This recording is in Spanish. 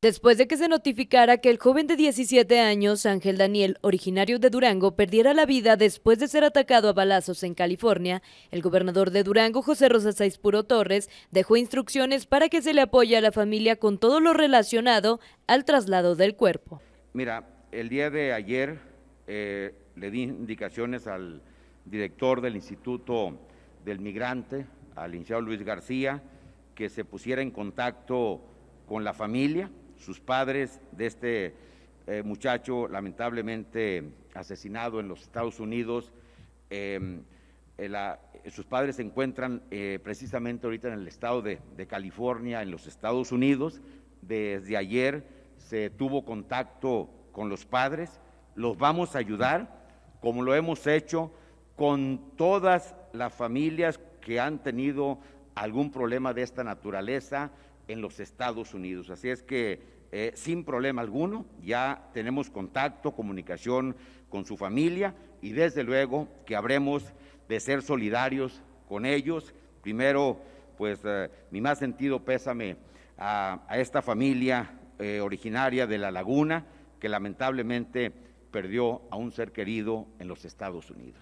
Después de que se notificara que el joven de 17 años, Ángel Daniel, originario de Durango, perdiera la vida después de ser atacado a balazos en California, el gobernador de Durango, José Rosa Saiz Torres, dejó instrucciones para que se le apoye a la familia con todo lo relacionado al traslado del cuerpo. Mira, el día de ayer eh, le di indicaciones al director del Instituto del Migrante, al licenciado Luis García, que se pusiera en contacto con la familia, sus padres de este eh, muchacho lamentablemente asesinado en los Estados Unidos. Em, eh, eh, sus padres se encuentran precisamente ahorita en el estado de, California, en los Estados Unidos. Desde ayer se tuvo contacto con los padres. Los vamos a ayudar, como lo hemos hecho con todas las familias que han tenido algún problema de esta naturaleza, en los Estados Unidos. Así es que eh, sin problema alguno, ya tenemos contacto, comunicación con su familia y desde luego que habremos de ser solidarios con ellos. Primero, pues eh, mi más sentido pésame a, esta familia eh, originaria de La Laguna que lamentablemente perdió a un ser querido en los Estados Unidos.